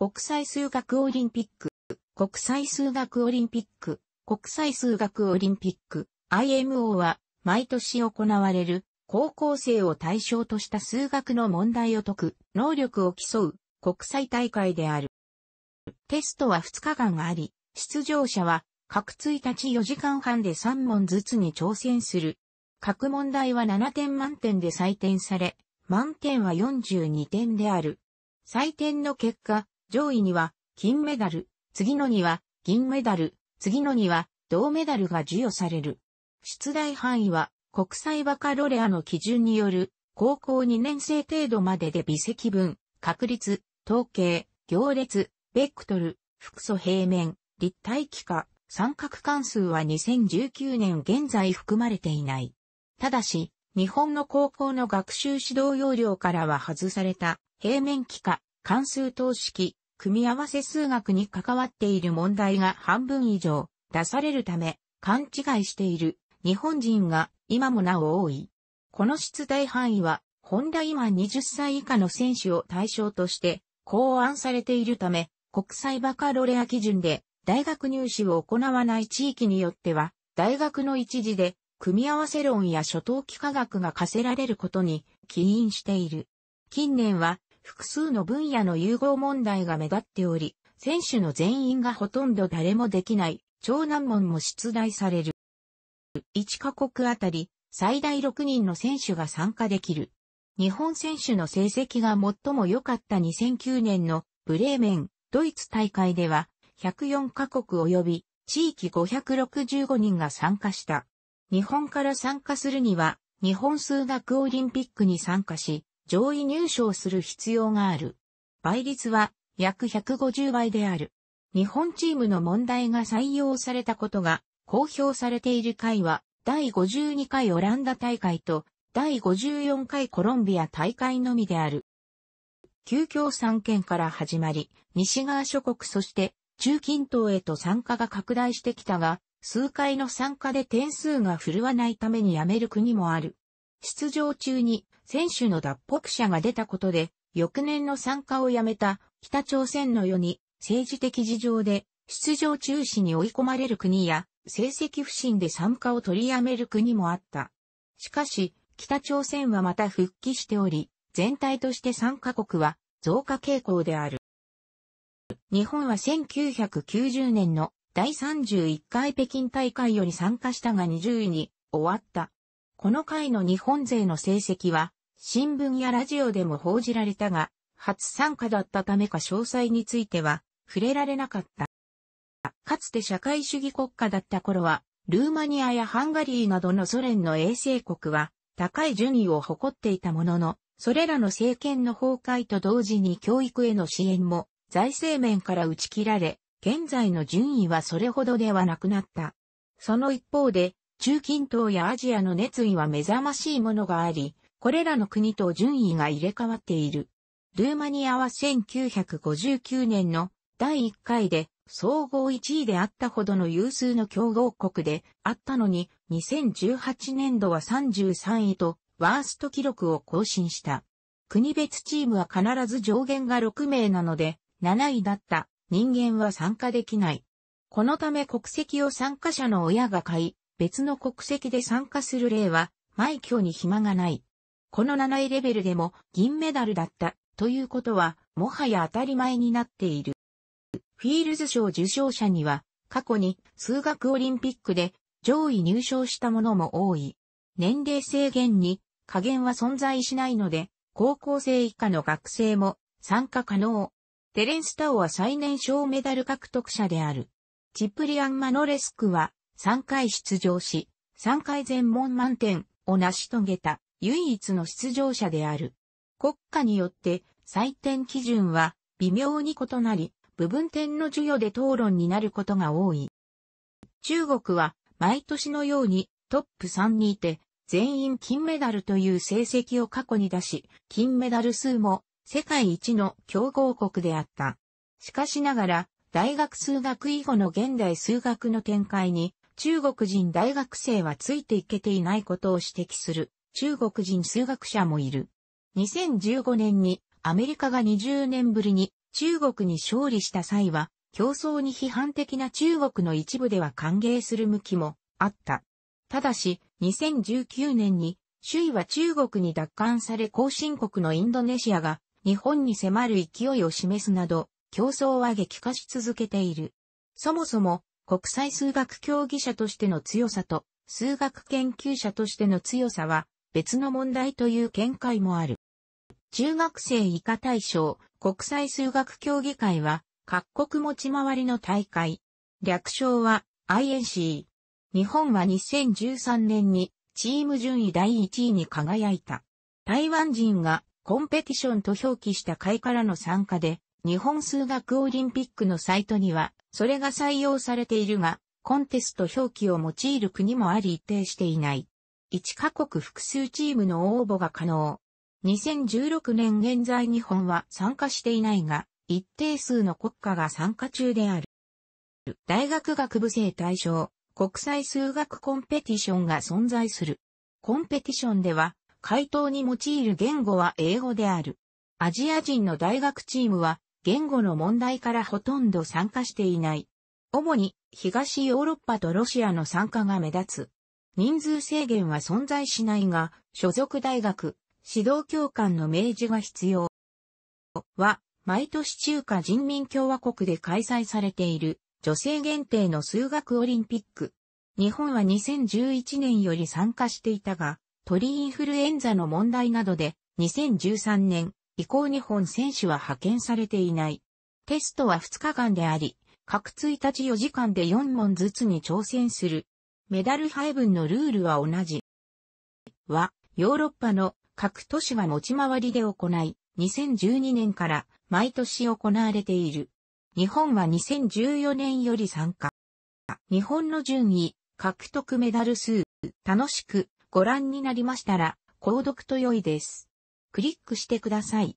国際数学オリンピック、国際数学オリンピック、国際数学オリンピック、IMO は毎年行われる高校生を対象とした数学の問題を解く能力を競う国際大会である。テストは2日間あり、出場者は各1日4時間半で3問ずつに挑戦する。各問題は7点満点で採点され、満点は42点である。採点の結果、上位には金メダル、次のには銀メダル、次のには銅メダルが授与される。出題範囲は国際バカロレアの基準による高校2年生程度までで微積分、確率、統計、行列、ベクトル、複素平面、立体幾何、三角関数は2019年現在含まれていない。ただし、日本の高校の学習指導要領からは外された平面幾何、関数等式、組み合わせ数学に関わっている問題が半分以上出されるため、勘違いしている日本人が今もなお多い。この出題範囲は、ホンダ今20歳以下の選手を対象として考案されているため、国際バカロレア基準で大学入試を行わない地域によっては、大学の一時で組み合わせ論や初等期科学が課せられることに起因している。近年は複数の分野の融合問題が目立っており、選手の全員がほとんど誰もできない、超難問も出題される。1カ国あたり、最大6人の選手が参加できる。日本選手の成績が最も良かった2009年のブレーメン、ドイツ大会では、104カ国及び地域565人が参加した。日本から参加するには、日本数学オリンピックに参加し、上位入賞する必要がある。倍率は約150倍である。日本チームの問題が採用されたことが公表されている回は、第52回オランダ大会と第54回コロンビア大会のみである。旧共産圏から始まり、西側諸国そして中近東へと参加が拡大してきたが、数回の参加で点数が振るわないためにやめる国もある。出場中に選手の脱北者が出たことで、翌年の参加をやめた北朝鮮のように政治的事情で出場中止に追い込まれる国や成績不振で参加を取りやめる国もあった。しかし、北朝鮮はまた復帰しており、全体として参加国は増加傾向である。日本は1990年の第31回北京大会より参加したが20位に終わった。この回の日本勢の成績は、新聞やラジオでも報じられたが、初参加だったためか詳細については、触れられなかった。かつて社会主義国家だった頃は、ルーマニアやハンガリーなどのソ連の衛星国は、高い順位を誇っていたものの、それらの政権の崩壊と同時に教育への支援も財政面から打ち切られ、現在の順位はそれほどではなくなった。その一方で、中近東やアジアの熱意は目覚ましいものがあり、これらの国と順位が入れ替わっている。ルーマニアは1959年の第1回で総合1位であったほどの有数の強豪国であったのに、2018年度は33位とワースト記録を更新した。国別チームは必ず上限が6名なので、7位だった人間は参加できない。このため国籍を参加者の親が買い、別の国籍で参加する例は、枚挙に暇がない。この7位レベルでも銀メダルだったということは、もはや当たり前になっている。フィールズ賞受賞者には、過去に数学オリンピックで上位入賞したものも多い。年齢制限に加減は存在しないので、高校生以下の学生も参加可能。テレンスタオは最年少メダル獲得者である。チプリアン・マノレスクは3回出場し、3回全問満点を成し遂げた唯一の出場者である。国家によって採点基準は微妙に異なり、部分点の授与で討論になることが多い。中国は毎年のようにトップ3にいて全員金メダルという成績を過去に出し、金メダル数も世界一の強豪国であった。しかしながら、大学数学以後の現代数学の展開に中国人大学生はついていけていないことを指摘する中国人数学者もいる。2015年にアメリカが20年ぶりに中国に勝利した際は、競争に批判的な中国の一部では歓迎する向きもあった。ただし、2019年に、首位は中国に奪還され後進国のインドネシアが日本に迫る勢いを示すなど、競争は激化し続けている。そもそも国際数学競技者としての強さと、数学研究者としての強さは、別の問題という見解もある。中学生以下対象、国際数学競技会は、各国持ち回りの大会。略称は INC。日本は2013年にチーム順位第1位に輝いた。台湾人がコンペティションと表記した会からの参加で、日本数学オリンピックのサイトにはそれが採用されているが、コンテスト表記を用いる国もあり一定していない。1カ国複数チームの応募が可能。2016年現在日本は参加していないが、一定数の国家が参加中である。大学学部生対象、国際数学コンペティションが存在する。コンペティションでは、回答に用いる言語は英語である。アジア人の大学チームは言語の問題からほとんど参加していない。主に東ヨーロッパとロシアの参加が目立つ。人数制限は存在しないが、所属大学、指導教官の明示が必要。は、毎年中華人民共和国で開催されている女性限定の数学オリンピック。日本は2011年より参加していたが、鳥インフルエンザの問題などで2013年以降日本選手は派遣されていない。テストは2日間であり、各1日4時間で4問ずつに挑戦する。メダル配分のルールは同じ。は、ヨーロッパの各都市は持ち回りで行い、2012年から毎年行われている。日本は2014年より参加。日本の順位、獲得メダル数、楽しくご覧になりましたら、購読と良いです。クリックしてください。